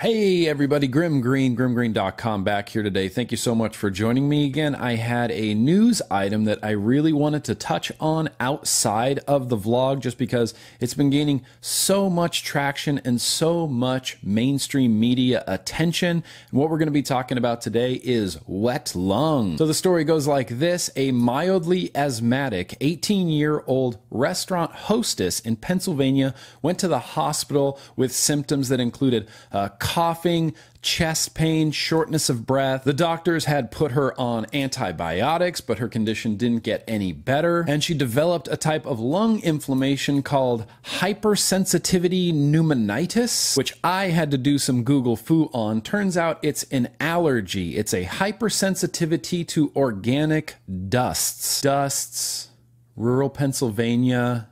Hey everybody, Grim Green, grimgreen.com back here today. Thank you so much for joining me again. I had a news item that I really wanted to touch on outside of the vlog just because it's been gaining so much traction and so much mainstream media attention. And what we're going to be talking about today is wet lung. So the story goes like this. A mildly asthmatic 18-year-old restaurant hostess in Pennsylvania went to the hospital with symptoms that included uh, coughing, chest pain, shortness of breath. The doctors had put her on antibiotics, but her condition didn't get any better, and she developed a type of lung inflammation called hypersensitivity pneumonitis, which I had to do some Google foo on. Turns out it's an allergy. It's a hypersensitivity to organic dusts. Dusts, rural Pennsylvania,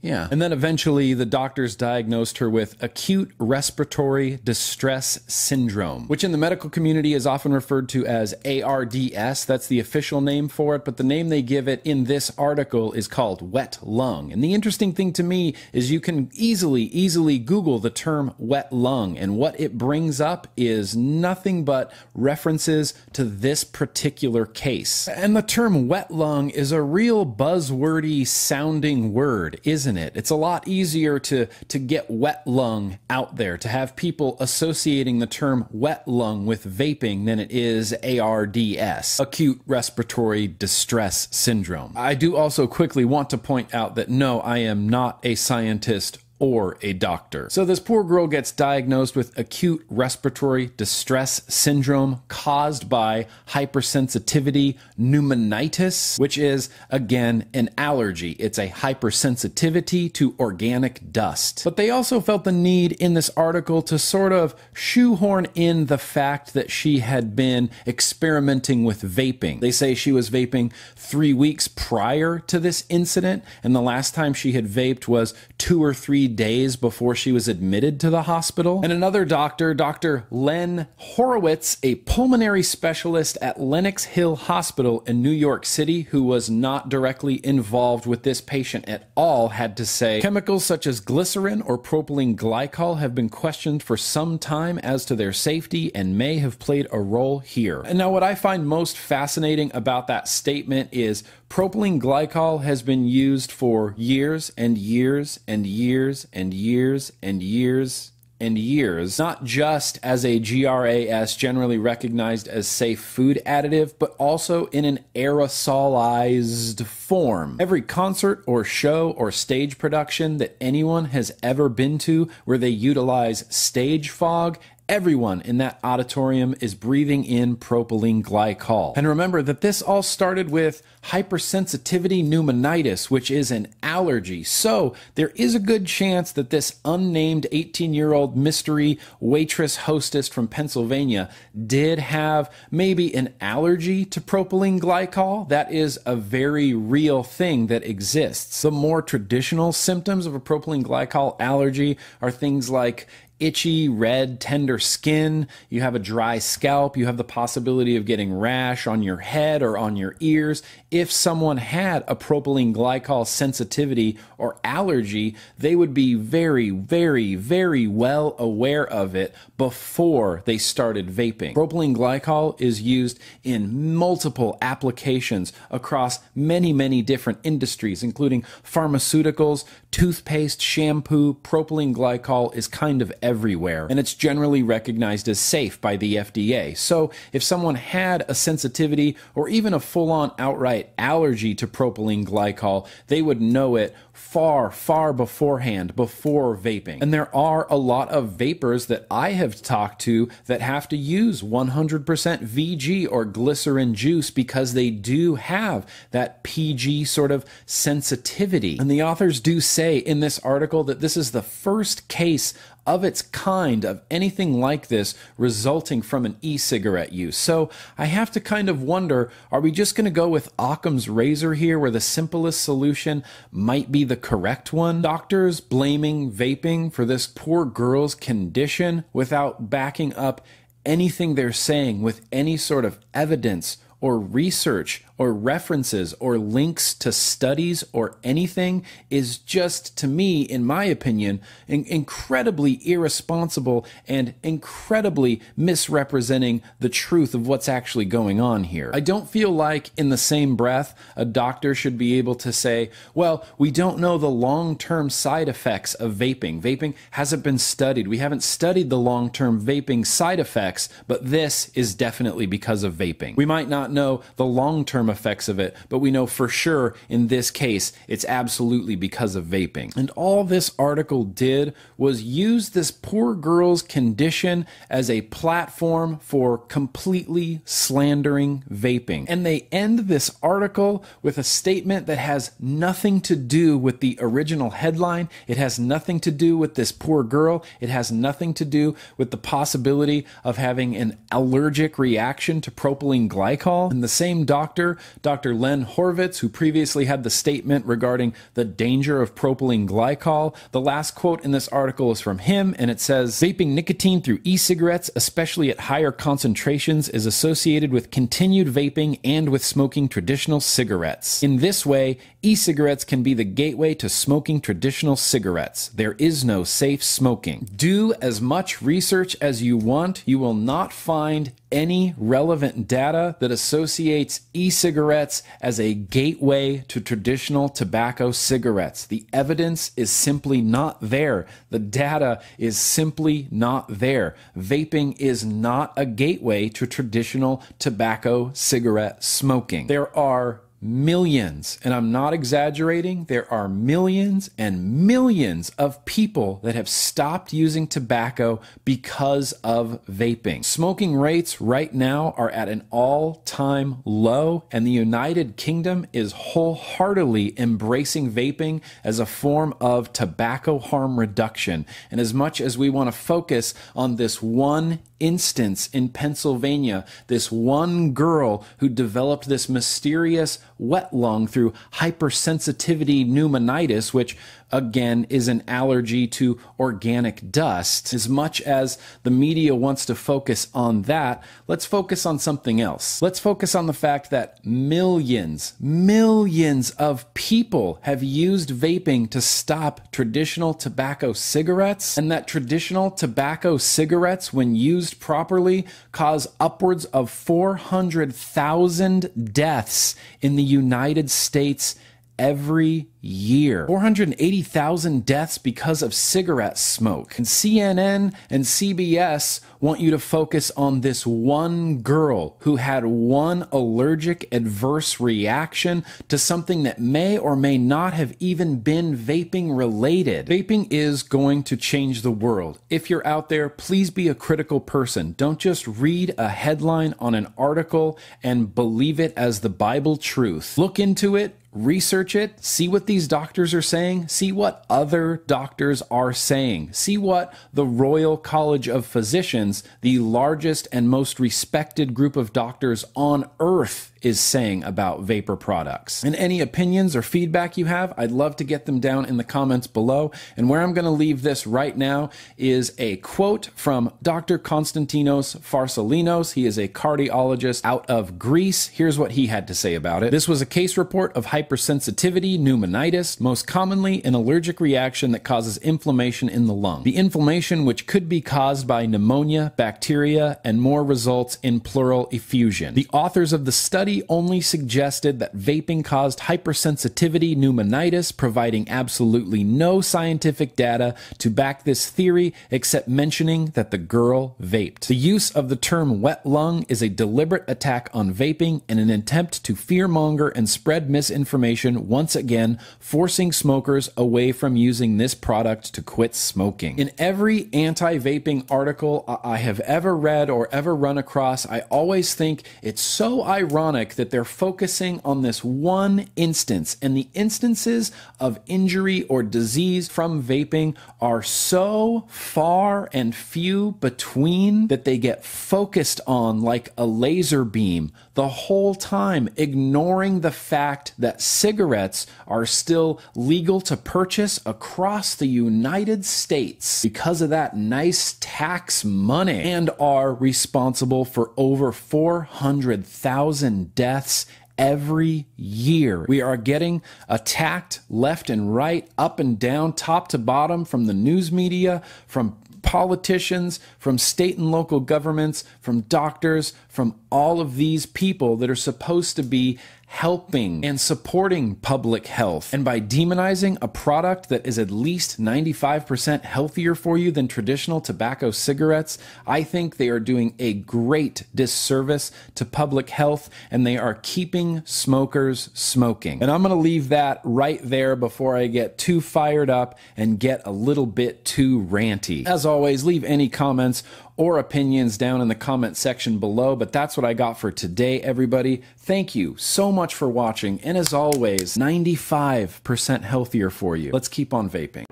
yeah. And then eventually the doctors diagnosed her with acute respiratory distress syndrome, which in the medical community is often referred to as ARDS. That's the official name for it, but the name they give it in this article is called wet lung. And the interesting thing to me is you can easily, easily Google the term wet lung, and what it brings up is nothing but references to this particular case. And the term wet lung is a real buzzwordy sounding word, isn't isn't it? It's a lot easier to, to get wet lung out there, to have people associating the term wet lung with vaping than it is ARDS, acute respiratory distress syndrome. I do also quickly want to point out that no, I am not a scientist or a doctor. So this poor girl gets diagnosed with acute respiratory distress syndrome caused by hypersensitivity pneumonitis, which is again an allergy. It's a hypersensitivity to organic dust. But they also felt the need in this article to sort of shoehorn in the fact that she had been experimenting with vaping. They say she was vaping 3 weeks prior to this incident and the last time she had vaped was two or three days before she was admitted to the hospital. And another doctor, Dr. Len Horowitz, a pulmonary specialist at Lenox Hill Hospital in New York City, who was not directly involved with this patient at all, had to say chemicals such as glycerin or propylene glycol have been questioned for some time as to their safety and may have played a role here. And now, what I find most fascinating about that statement is propylene glycol has been used for years and years and years and years and years and years, not just as a GRAS generally recognized as safe food additive, but also in an aerosolized form. Every concert or show or stage production that anyone has ever been to where they utilize stage fog Everyone in that auditorium is breathing in propylene glycol. And remember that this all started with hypersensitivity pneumonitis, which is an allergy. So there is a good chance that this unnamed 18 year old mystery waitress hostess from Pennsylvania did have maybe an allergy to propylene glycol. That is a very real thing that exists. The more traditional symptoms of a propylene glycol allergy are things like itchy, red, tender skin, you have a dry scalp, you have the possibility of getting rash on your head or on your ears. If someone had a propylene glycol sensitivity or allergy, they would be very, very, very well aware of it before they started vaping. Propylene glycol is used in multiple applications across many, many different industries, including pharmaceuticals, toothpaste, shampoo. Propylene glycol is kind of everywhere, and it's generally recognized as safe by the FDA. So if someone had a sensitivity or even a full on outright allergy to propylene glycol, they would know it far, far beforehand, before vaping. And there are a lot of vapors that I have talked to that have to use 100% VG or glycerin juice because they do have that PG sort of sensitivity. And the authors do say in this article that this is the first case of its kind of anything like this resulting from an e cigarette use. So I have to kind of wonder are we just going to go with Occam's razor here, where the simplest solution might be the correct one? Doctors blaming vaping for this poor girl's condition without backing up anything they're saying with any sort of evidence or research or references or links to studies or anything is just, to me, in my opinion, in incredibly irresponsible and incredibly misrepresenting the truth of what's actually going on here. I don't feel like, in the same breath, a doctor should be able to say, well, we don't know the long term side effects of vaping. Vaping hasn't been studied. We haven't studied the long term vaping side effects, but this is definitely because of vaping. We might not not know the long term effects of it, but we know for sure in this case it's absolutely because of vaping. And all this article did was use this poor girl's condition as a platform for completely slandering vaping. And they end this article with a statement that has nothing to do with the original headline. It has nothing to do with this poor girl. It has nothing to do with the possibility of having an allergic reaction to propylene glycol and the same doctor, Dr. Len Horvitz, who previously had the statement regarding the danger of propylene glycol. The last quote in this article is from him, and it says Vaping nicotine through e cigarettes, especially at higher concentrations, is associated with continued vaping and with smoking traditional cigarettes. In this way, e cigarettes can be the gateway to smoking traditional cigarettes. There is no safe smoking. Do as much research as you want, you will not find any relevant data that is associates e cigarettes as a gateway to traditional tobacco cigarettes. The evidence is simply not there. The data is simply not there. Vaping is not a gateway to traditional tobacco cigarette smoking. There are millions, and I'm not exaggerating, there are millions and millions of people that have stopped using tobacco because of vaping. Smoking rates right now are at an all time low, and the United Kingdom is wholeheartedly embracing vaping as a form of tobacco harm reduction. And as much as we want to focus on this one instance in Pennsylvania, this one girl who developed this mysterious wet lung through hypersensitivity pneumonitis, which again, is an allergy to organic dust. As much as the media wants to focus on that, let's focus on something else. Let's focus on the fact that millions, millions of people have used vaping to stop traditional tobacco cigarettes, and that traditional tobacco cigarettes, when used properly, cause upwards of 400,000 deaths in the United States every year. 480,000 deaths because of cigarette smoke. And CNN and CBS want you to focus on this one girl who had one allergic adverse reaction to something that may or may not have even been vaping related. Vaping is going to change the world. If you're out there, please be a critical person. Don't just read a headline on an article and believe it as the Bible truth. Look into it, research it, see what these doctors are saying, see what other doctors are saying, see what the Royal College of Physicians, the largest and most respected group of doctors on earth, is saying about vapor products. And any opinions or feedback you have, I'd love to get them down in the comments below. And where I'm going to leave this right now is a quote from Dr. Konstantinos Farsalinos. He is a cardiologist out of Greece. Here's what he had to say about it. This was a case report of hypersensitivity pneumonitis, most commonly an allergic reaction that causes inflammation in the lung. The inflammation which could be caused by pneumonia, bacteria, and more results in pleural effusion. The authors of the study study only suggested that vaping caused hypersensitivity pneumonitis, providing absolutely no scientific data to back this theory except mentioning that the girl vaped. The use of the term wet lung is a deliberate attack on vaping and an attempt to fearmonger and spread misinformation once again, forcing smokers away from using this product to quit smoking. In every anti vaping article I have ever read or ever run across, I always think it's so ironic ironic that they're focusing on this one instance, and the instances of injury or disease from vaping are so far and few between that they get focused on like a laser beam the whole time, ignoring the fact that cigarettes are still legal to purchase across the United States because of that nice tax money and are responsible for over 400,000 deaths every year. We are getting attacked left and right, up and down, top to bottom from the news media, from politicians, from state and local governments, from doctors, from all of these people that are supposed to be helping and supporting public health. And by demonizing a product that is at least 95% healthier for you than traditional tobacco cigarettes, I think they are doing a great disservice to public health and they are keeping smokers smoking. And I'm going to leave that right there before I get too fired up and get a little bit too ranty. As always, leave any comments or opinions down in the comment section below, but that's what I got for today, everybody. Thank you so much much for watching, and as always, 95% healthier for you. Let's keep on vaping.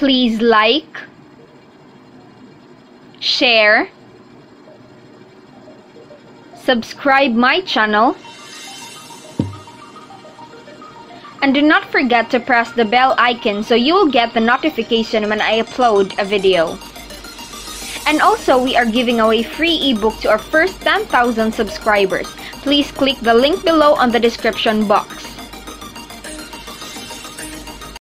Please like, share, subscribe my channel, and do not forget to press the bell icon so you will get the notification when I upload a video. And also, we are giving away free ebook to our first 10,000 subscribers. Please click the link below on the description box.